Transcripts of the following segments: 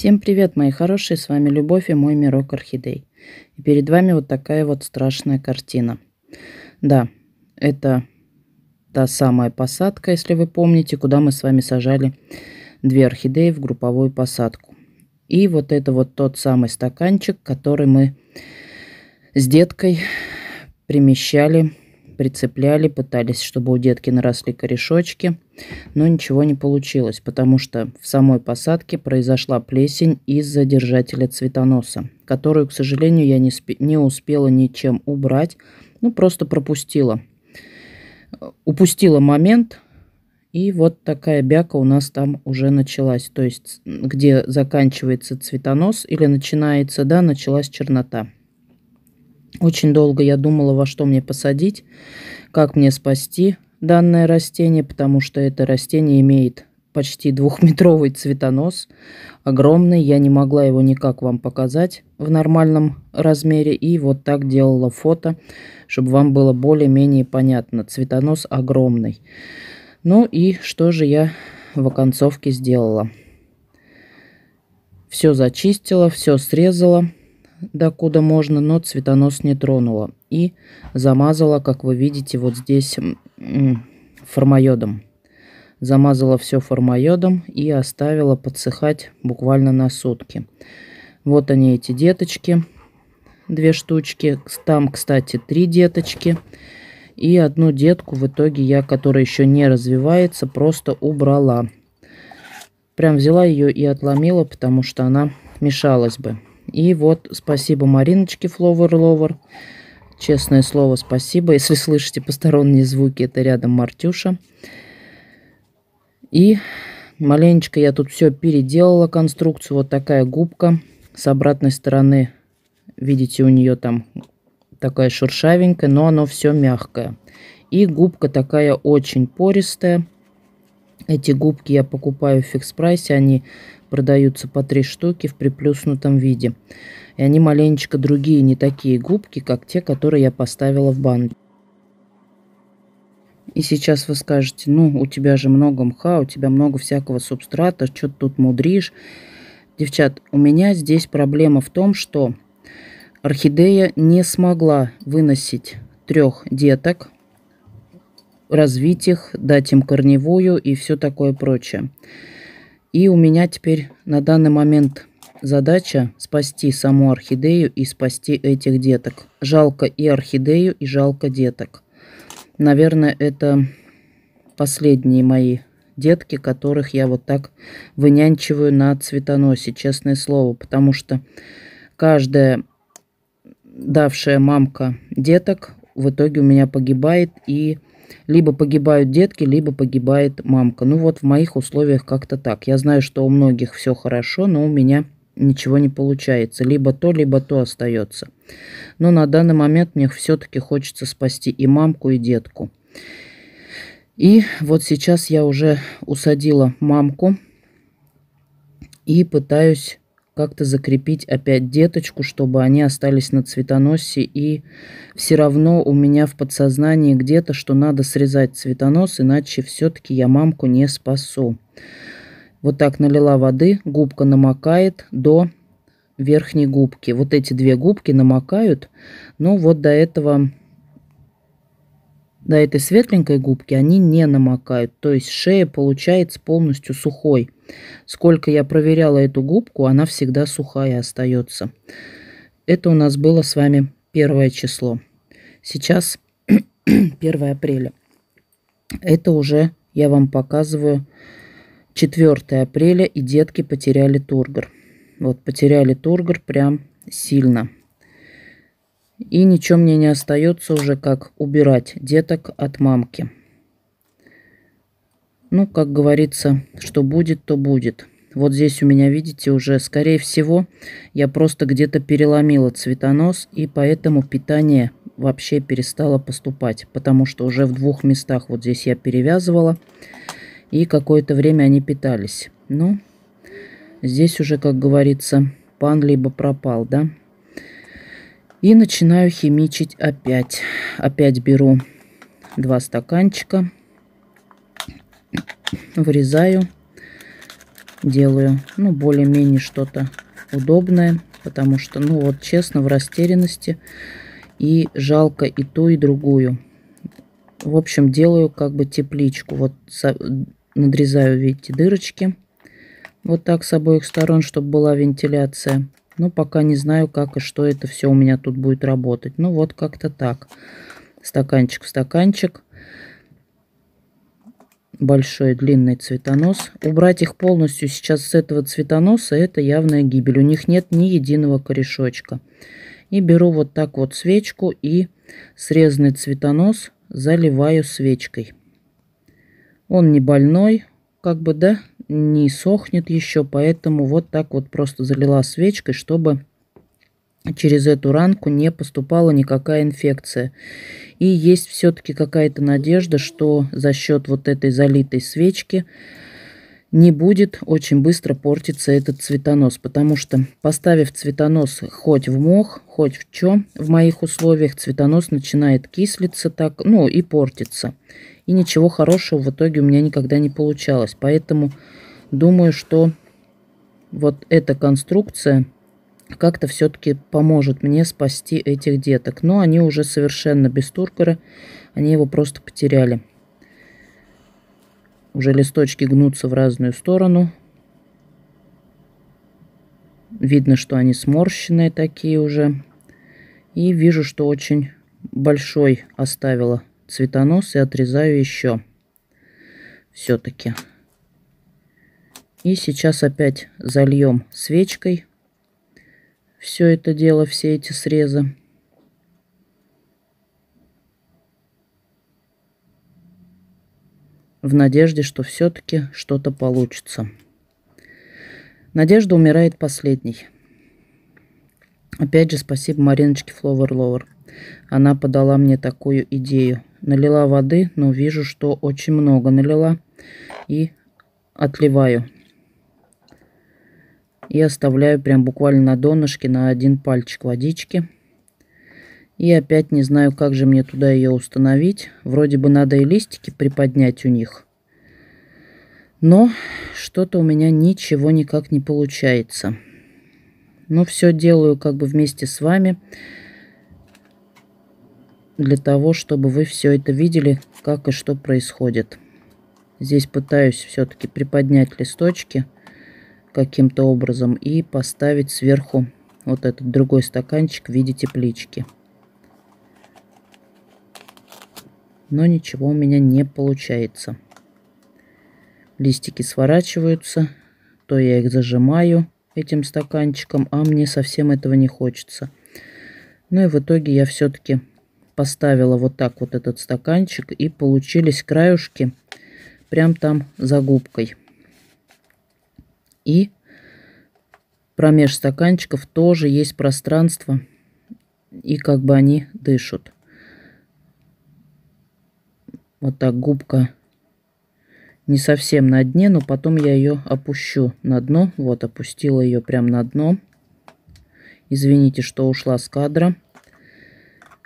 Всем привет, мои хорошие, с вами Любовь и мой мирок Орхидей. И перед вами вот такая вот страшная картина. Да, это та самая посадка, если вы помните, куда мы с вами сажали две орхидеи в групповую посадку. И вот это вот тот самый стаканчик, который мы с деткой примещали прицепляли, пытались, чтобы у детки наросли корешочки, но ничего не получилось, потому что в самой посадке произошла плесень из-за держателя цветоноса, которую, к сожалению, я не, спе- не успела ничем убрать, ну просто пропустила. Упустила момент, и вот такая бяка у нас там уже началась, то есть где заканчивается цветонос или начинается, да, началась чернота. Очень долго я думала, во что мне посадить, как мне спасти данное растение, потому что это растение имеет почти двухметровый цветонос, огромный, я не могла его никак вам показать в нормальном размере, и вот так делала фото, чтобы вам было более-менее понятно, цветонос огромный. Ну и что же я в оконцовке сделала? Все зачистила, все срезала, докуда можно, но цветонос не тронула. И замазала, как вы видите, вот здесь формоедом. Замазала все формоедом и оставила подсыхать буквально на сутки. Вот они, эти деточки. Две штучки. Там, кстати, три деточки. И одну детку в итоге я, которая еще не развивается, просто убрала. Прям взяла ее и отломила, потому что она мешалась бы. И вот спасибо Мариночке Flower Lover. Честное слово, спасибо. Если слышите посторонние звуки, это рядом Мартюша. И маленечко я тут все переделала, конструкцию. Вот такая губка с обратной стороны. Видите, у нее там такая шуршавенькая, но оно все мягкое. И губка такая очень пористая. Эти губки я покупаю в фикс прайсе, они продаются по три штуки в приплюснутом виде. И они маленечко другие, не такие губки, как те, которые я поставила в банке. И сейчас вы скажете, ну, у тебя же много мха, у тебя много всякого субстрата, что ты тут мудришь? Девчат, у меня здесь проблема в том, что орхидея не смогла выносить трех деток, развить их, дать им корневую и все такое прочее. И у меня теперь на данный момент задача спасти саму орхидею и спасти этих деток. Жалко и орхидею, и жалко деток. Наверное, это последние мои детки, которых я вот так вынянчиваю на цветоносе, честное слово. Потому что каждая давшая мамка деток в итоге у меня погибает и либо погибают детки, либо погибает мамка. Ну вот в моих условиях как-то так. Я знаю, что у многих все хорошо, но у меня ничего не получается. Либо то, либо то остается. Но на данный момент мне все-таки хочется спасти и мамку, и детку. И вот сейчас я уже усадила мамку и пытаюсь как-то закрепить опять деточку, чтобы они остались на цветоносе, и все равно у меня в подсознании где-то, что надо срезать цветонос, иначе все-таки я мамку не спасу. Вот так налила воды, губка намокает до верхней губки. Вот эти две губки намокают, но ну, вот до этого до этой светленькой губки они не намокают, то есть шея получается полностью сухой. Сколько я проверяла эту губку, она всегда сухая остается. Это у нас было с вами первое число. Сейчас 1 апреля. Это уже я вам показываю 4 апреля, и детки потеряли тургор. Вот, потеряли тургор прям сильно. И ничего мне не остается уже, как убирать деток от мамки. Ну, как говорится, что будет, то будет. Вот здесь у меня, видите, уже, скорее всего, я просто где-то переломила цветонос, и поэтому питание вообще перестало поступать, потому что уже в двух местах вот здесь я перевязывала, и какое-то время они питались. Ну, здесь уже, как говорится, пан либо пропал, да? И начинаю химичить опять. Опять беру два стаканчика, вырезаю, делаю, ну, более-менее что-то удобное, потому что, ну, вот честно, в растерянности и жалко и ту, и другую. В общем, делаю как бы тепличку. Вот надрезаю, видите, дырочки. Вот так с обоих сторон, чтобы была вентиляция. Но пока не знаю, как и что это все у меня тут будет работать. Ну вот как-то так. Стаканчик в стаканчик. Большой длинный цветонос. Убрать их полностью сейчас с этого цветоноса, это явная гибель. У них нет ни единого корешочка. И беру вот так вот свечку и срезанный цветонос заливаю свечкой. Он не больной, как бы, да, не сохнет еще, поэтому вот так вот просто залила свечкой, чтобы через эту ранку не поступала никакая инфекция. И есть все-таки какая-то надежда, что за счет вот этой залитой свечки не будет очень быстро портиться этот цветонос, потому что поставив цветонос хоть в мох, хоть в чем, в моих условиях цветонос начинает кислиться так, ну и портиться. И ничего хорошего в итоге у меня никогда не получалось. Поэтому думаю, что вот эта конструкция как-то все-таки поможет мне спасти этих деток. Но они уже совершенно без туркера, они его просто потеряли. Уже листочки гнутся в разную сторону. Видно, что они сморщенные такие уже. И вижу, что очень большой оставила цветонос и отрезаю еще. Все-таки. И сейчас опять зальем свечкой все это дело, все эти срезы. в надежде, что все-таки что-то получится. Надежда умирает последней. Опять же, спасибо Мариночке Flower Lover, Она подала мне такую идею. Налила воды, но вижу, что очень много налила. И отливаю. И оставляю прям буквально на донышке на один пальчик водички. И опять не знаю, как же мне туда ее установить. Вроде бы надо и листики приподнять у них. Но что-то у меня ничего никак не получается. Но ну, все делаю как бы вместе с вами. Для того, чтобы вы все это видели, как и что происходит. Здесь пытаюсь все-таки приподнять листочки каким-то образом и поставить сверху вот этот другой стаканчик в виде теплички. но ничего у меня не получается. Листики сворачиваются, то я их зажимаю этим стаканчиком, а мне совсем этого не хочется. Ну и в итоге я все-таки поставила вот так вот этот стаканчик и получились краюшки прям там за губкой. И промеж стаканчиков тоже есть пространство и как бы они дышат. Вот так губка не совсем на дне, но потом я ее опущу на дно. Вот, опустила ее прям на дно. Извините, что ушла с кадра.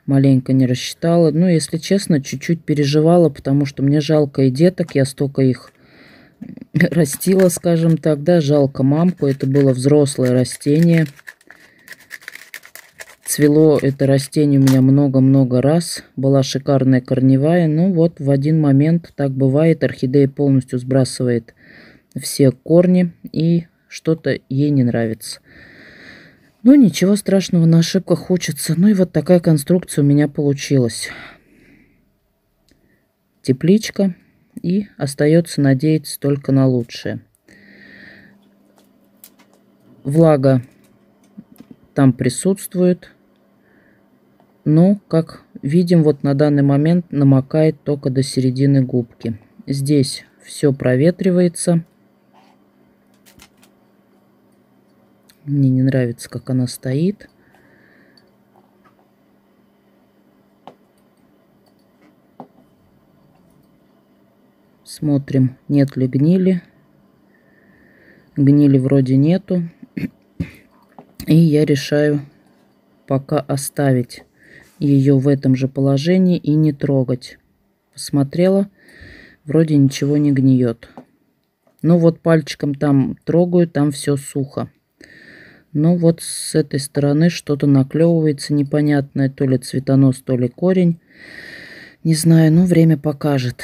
Маленько не рассчитала. Ну, если честно, чуть-чуть переживала, потому что мне жалко и деток. Я столько их растила, скажем так, да, жалко мамку. Это было взрослое растение. Цвело это растение у меня много-много раз. Была шикарная корневая. Ну вот в один момент так бывает. Орхидея полностью сбрасывает все корни и что-то ей не нравится. Ну ничего страшного, на ошибках хочется, Ну и вот такая конструкция у меня получилась. Тепличка. И остается надеяться только на лучшее. Влага там присутствует но, ну, как видим, вот на данный момент намокает только до середины губки. Здесь все проветривается. Мне не нравится, как она стоит. Смотрим, нет ли гнили. Гнили вроде нету. И я решаю пока оставить ее в этом же положении и не трогать. Посмотрела, вроде ничего не гниет. Ну вот пальчиком там трогаю, там все сухо. Ну вот с этой стороны что-то наклевывается непонятное, то ли цветонос, то ли корень. Не знаю, ну время покажет.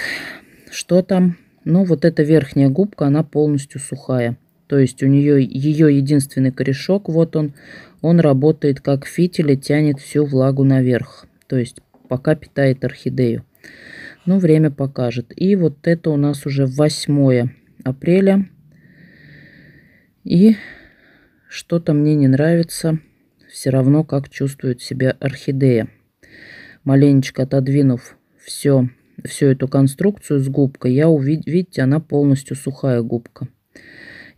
Что там? Ну вот эта верхняя губка, она полностью сухая. То есть у нее ее единственный корешок, вот он, он работает как фитиль и тянет всю влагу наверх, то есть пока питает орхидею. Но время покажет. И вот это у нас уже 8 апреля. И что-то мне не нравится все равно, как чувствует себя орхидея. Маленечко отодвинув все, всю эту конструкцию с губкой, я увид... видите, она полностью сухая губка.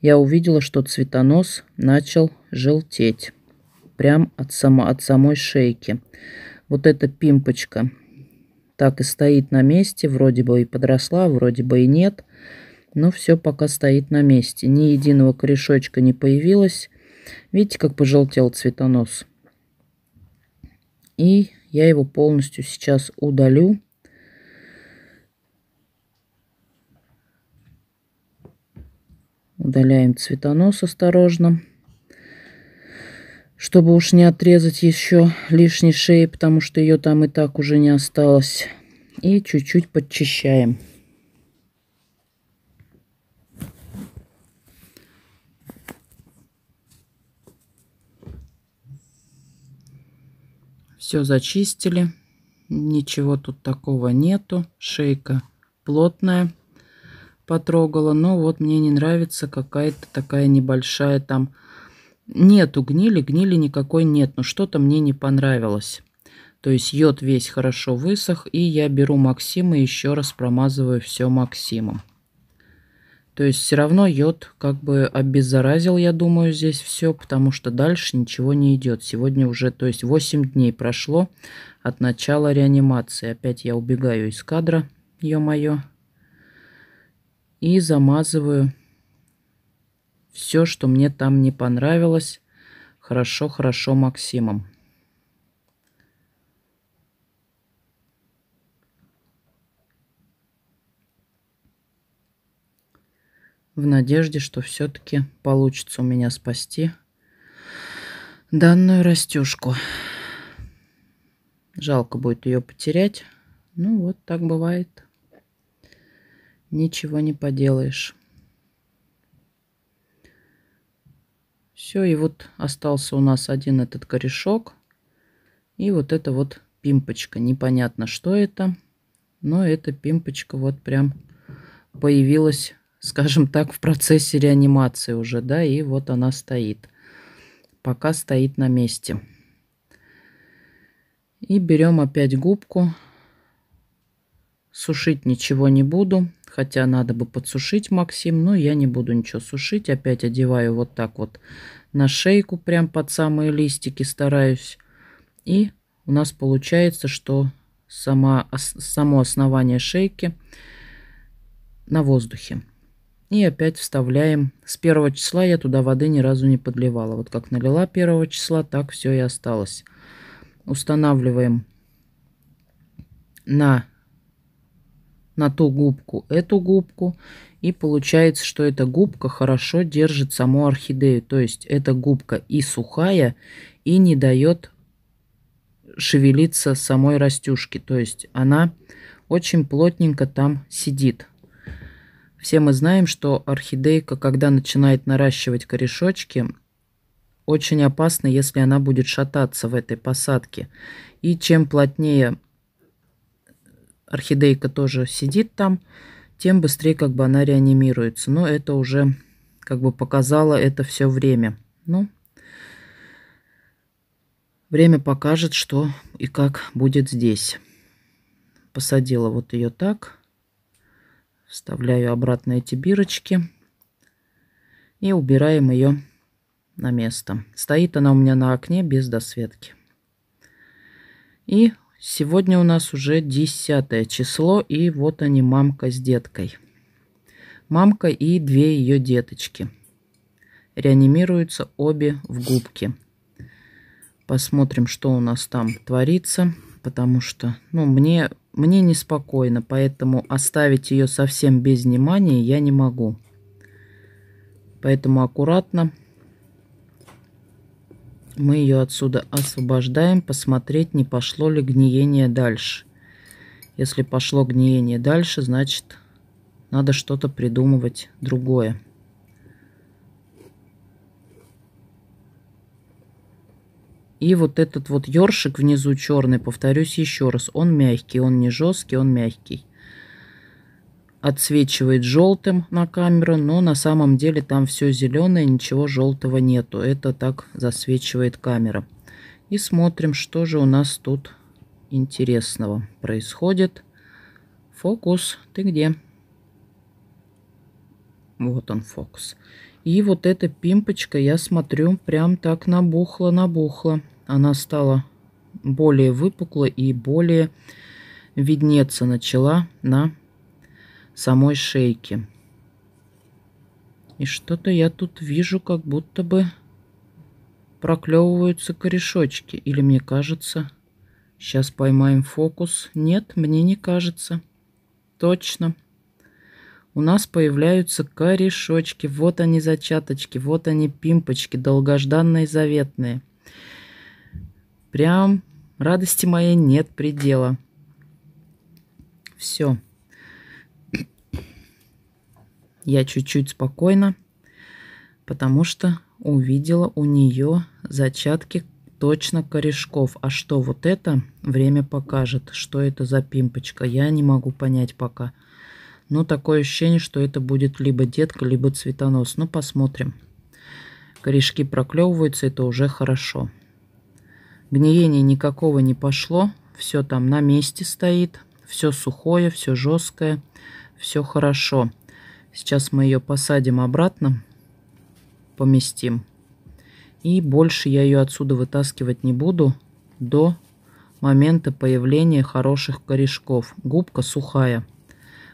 Я увидела, что цветонос начал желтеть прям от, само, от самой шейки. Вот эта пимпочка так и стоит на месте, вроде бы и подросла, вроде бы и нет, но все пока стоит на месте. Ни единого корешочка не появилось. Видите, как пожелтел цветонос? И я его полностью сейчас удалю. Удаляем цветонос осторожно чтобы уж не отрезать еще лишней шеи, потому что ее там и так уже не осталось. И чуть-чуть подчищаем. Все зачистили. Ничего тут такого нету. Шейка плотная. Потрогала. Но вот мне не нравится какая-то такая небольшая там Нету гнили, гнили никакой нет, но что-то мне не понравилось. То есть йод весь хорошо высох, и я беру Максим и еще раз промазываю все Максимом. То есть все равно йод как бы обеззаразил, я думаю, здесь все, потому что дальше ничего не идет. Сегодня уже, то есть 8 дней прошло от начала реанимации. Опять я убегаю из кадра, ё-моё, и замазываю все, что мне там не понравилось. Хорошо, хорошо, Максимом. В надежде, что все-таки получится у меня спасти данную растюшку. Жалко будет ее потерять. Ну вот так бывает. Ничего не поделаешь. Все, и вот остался у нас один этот корешок. И вот это вот пимпочка. Непонятно, что это. Но эта пимпочка вот прям появилась, скажем так, в процессе реанимации уже, да, и вот она стоит. Пока стоит на месте. И берем опять губку. Сушить ничего не буду хотя надо бы подсушить Максим, но я не буду ничего сушить. Опять одеваю вот так вот на шейку, прям под самые листики стараюсь. И у нас получается, что сама, само основание шейки на воздухе. И опять вставляем. С первого числа я туда воды ни разу не подливала. Вот как налила первого числа, так все и осталось. Устанавливаем на на ту губку эту губку. И получается, что эта губка хорошо держит саму орхидею. То есть эта губка и сухая, и не дает шевелиться самой растюшке. То есть она очень плотненько там сидит. Все мы знаем, что орхидейка, когда начинает наращивать корешочки, очень опасно, если она будет шататься в этой посадке. И чем плотнее орхидейка тоже сидит там, тем быстрее как бы она реанимируется. Но это уже как бы показало это все время. Ну, время покажет, что и как будет здесь. Посадила вот ее так. Вставляю обратно эти бирочки. И убираем ее на место. Стоит она у меня на окне без досветки. И Сегодня у нас уже 10 число, и вот они, мамка с деткой. Мамка и две ее деточки. Реанимируются обе в губке. Посмотрим, что у нас там творится, потому что, ну, мне, мне неспокойно, поэтому оставить ее совсем без внимания я не могу. Поэтому аккуратно мы ее отсюда освобождаем, посмотреть, не пошло ли гниение дальше. Если пошло гниение дальше, значит, надо что-то придумывать другое. И вот этот вот ёршик внизу черный, повторюсь еще раз, он мягкий, он не жесткий, он мягкий отсвечивает желтым на камеру, но на самом деле там все зеленое, ничего желтого нету. Это так засвечивает камера. И смотрим, что же у нас тут интересного происходит. Фокус, ты где? Вот он фокус. И вот эта пимпочка, я смотрю, прям так набухла-набухла. Она стала более выпукла и более виднеться начала на самой шейки. И что-то я тут вижу, как будто бы проклевываются корешочки. Или мне кажется, сейчас поймаем фокус. Нет, мне не кажется. Точно. У нас появляются корешочки. Вот они зачаточки, вот они пимпочки, долгожданные, заветные. Прям радости моей нет предела. Все. Я чуть-чуть спокойно, потому что увидела у нее зачатки точно корешков. А что вот это, время покажет, что это за пимпочка. Я не могу понять пока. Но такое ощущение, что это будет либо детка, либо цветонос. Ну, посмотрим. Корешки проклевываются, это уже хорошо. Гниения никакого не пошло. Все там на месте стоит. Все сухое, все жесткое, все хорошо. Сейчас мы ее посадим обратно, поместим. И больше я ее отсюда вытаскивать не буду до момента появления хороших корешков. Губка сухая.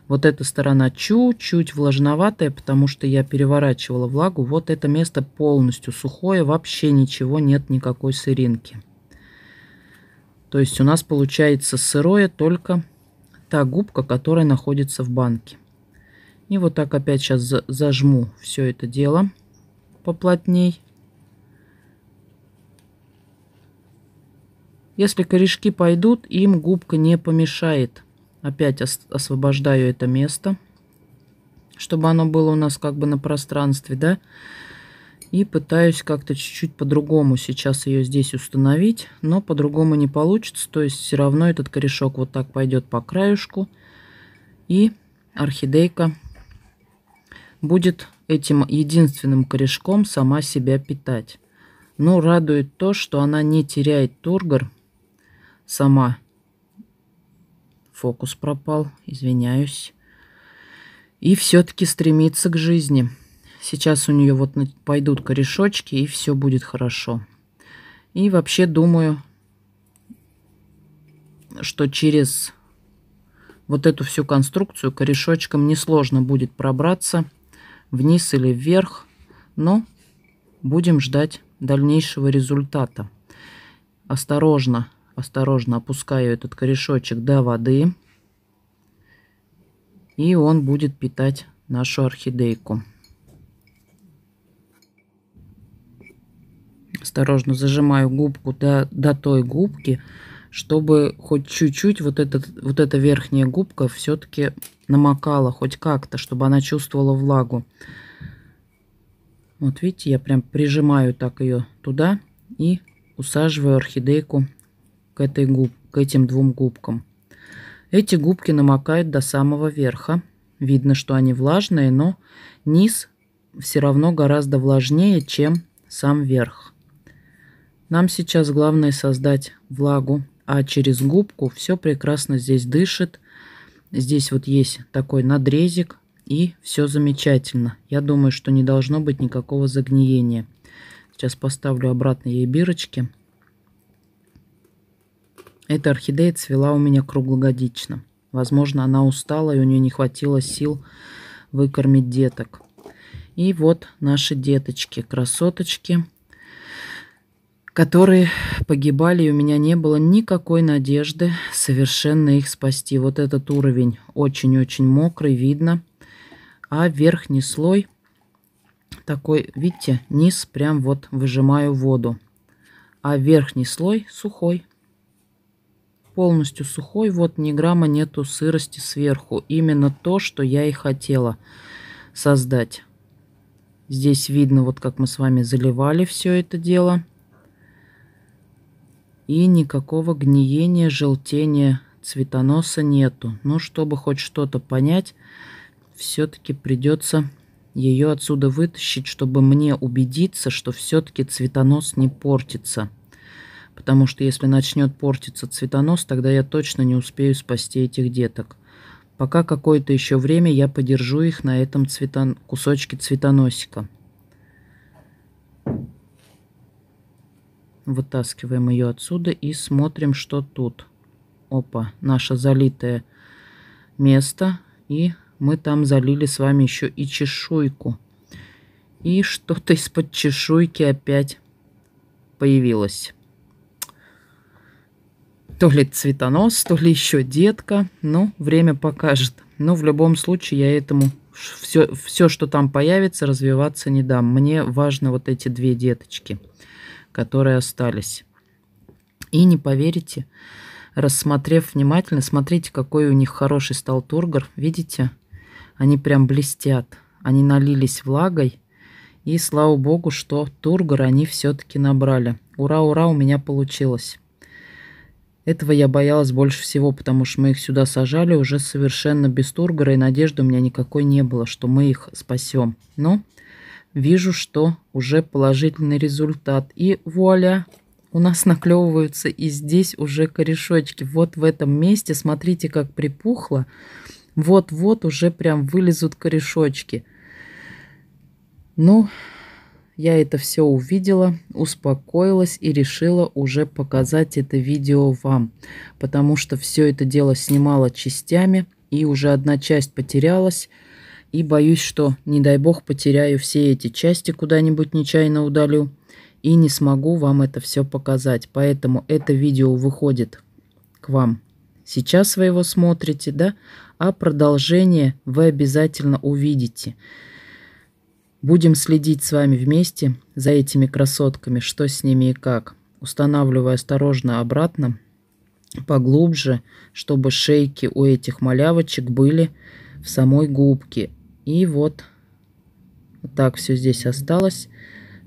Вот эта сторона чуть-чуть влажноватая, потому что я переворачивала влагу. Вот это место полностью сухое, вообще ничего нет, никакой сыринки. То есть у нас получается сырое только та губка, которая находится в банке. И вот так опять сейчас зажму все это дело поплотней. Если корешки пойдут, им губка не помешает. Опять освобождаю это место, чтобы оно было у нас как бы на пространстве, да. И пытаюсь как-то чуть-чуть по-другому сейчас ее здесь установить, но по-другому не получится. То есть все равно этот корешок вот так пойдет по краешку И орхидейка будет этим единственным корешком сама себя питать. Но радует то, что она не теряет тургор сама. Фокус пропал, извиняюсь. И все-таки стремится к жизни. Сейчас у нее вот пойдут корешочки, и все будет хорошо. И вообще думаю, что через вот эту всю конструкцию корешочкам несложно будет пробраться – вниз или вверх, но будем ждать дальнейшего результата. Осторожно, осторожно опускаю этот корешочек до воды, и он будет питать нашу орхидейку. Осторожно зажимаю губку до, до той губки, чтобы хоть чуть-чуть вот, этот, вот эта верхняя губка все-таки намокала хоть как-то, чтобы она чувствовала влагу. Вот видите, я прям прижимаю так ее туда и усаживаю орхидейку к, этой губ, к этим двум губкам. Эти губки намокают до самого верха. Видно, что они влажные, но низ все равно гораздо влажнее, чем сам верх. Нам сейчас главное создать влагу а через губку все прекрасно здесь дышит. Здесь вот есть такой надрезик, и все замечательно. Я думаю, что не должно быть никакого загниения. Сейчас поставлю обратно ей бирочки. Эта орхидея цвела у меня круглогодично. Возможно, она устала и у нее не хватило сил выкормить деток. И вот наши деточки, красоточки которые погибали, и у меня не было никакой надежды совершенно их спасти. Вот этот уровень очень-очень мокрый, видно. А верхний слой такой, видите, низ прям вот выжимаю воду. А верхний слой сухой. Полностью сухой, вот ни грамма нету сырости сверху. Именно то, что я и хотела создать. Здесь видно, вот как мы с вами заливали все это дело. И никакого гниения, желтения цветоноса нету. Но ну, чтобы хоть что-то понять, все-таки придется ее отсюда вытащить, чтобы мне убедиться, что все-таки цветонос не портится. Потому что если начнет портиться цветонос, тогда я точно не успею спасти этих деток. Пока какое-то еще время я подержу их на этом цветон... кусочке цветоносика. Вытаскиваем ее отсюда и смотрим, что тут. Опа, наше залитое место. И мы там залили с вами еще и чешуйку. И что-то из-под чешуйки опять появилось. То ли цветонос, то ли еще детка. Но время покажет. Но в любом случае я этому все, все, что там появится, развиваться не дам. Мне важно вот эти две деточки которые остались. И не поверите, рассмотрев внимательно, смотрите, какой у них хороший стал тургор. Видите, они прям блестят. Они налились влагой. И слава богу, что тургор они все-таки набрали. Ура, ура, у меня получилось. Этого я боялась больше всего, потому что мы их сюда сажали уже совершенно без тургора, и надежды у меня никакой не было, что мы их спасем. Но вижу, что уже положительный результат. И вуаля, у нас наклевываются и здесь уже корешочки. Вот в этом месте, смотрите, как припухло. Вот-вот уже прям вылезут корешочки. Ну, я это все увидела, успокоилась и решила уже показать это видео вам. Потому что все это дело снимала частями и уже одна часть потерялась и боюсь, что, не дай бог, потеряю все эти части, куда-нибудь нечаянно удалю, и не смогу вам это все показать, поэтому это видео выходит к вам. Сейчас вы его смотрите, да, а продолжение вы обязательно увидите. Будем следить с вами вместе за этими красотками, что с ними и как. Устанавливаю осторожно обратно, поглубже, чтобы шейки у этих малявочек были в самой губке. И вот так все здесь осталось.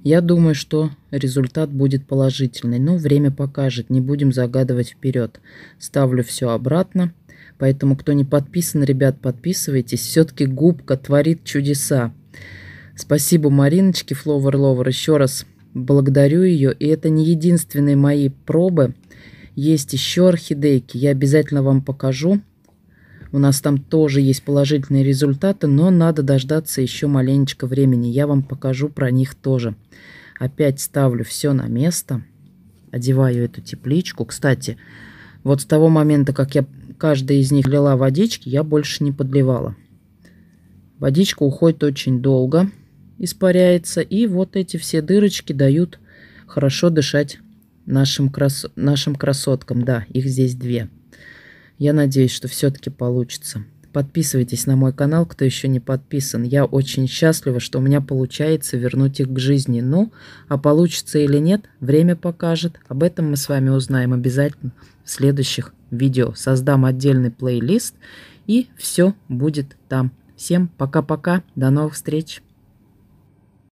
Я думаю, что результат будет положительный, но время покажет, не будем загадывать вперед. Ставлю все обратно, поэтому кто не подписан, ребят, подписывайтесь. Все-таки губка творит чудеса. Спасибо Мариночке Flower Lover. еще раз благодарю ее. И это не единственные мои пробы. Есть еще орхидейки, я обязательно вам покажу. У нас там тоже есть положительные результаты, но надо дождаться еще маленечко времени. Я вам покажу про них тоже. Опять ставлю все на место. Одеваю эту тепличку. Кстати, вот с того момента, как я каждая из них лила водички, я больше не подливала. Водичка уходит очень долго, испаряется. И вот эти все дырочки дают хорошо дышать нашим, крас... нашим красоткам. Да, их здесь две. Я надеюсь, что все-таки получится. Подписывайтесь на мой канал, кто еще не подписан. Я очень счастлива, что у меня получается вернуть их к жизни. Ну, а получится или нет, время покажет. Об этом мы с вами узнаем обязательно в следующих видео. Создам отдельный плейлист и все будет там. Всем пока-пока, до новых встреч!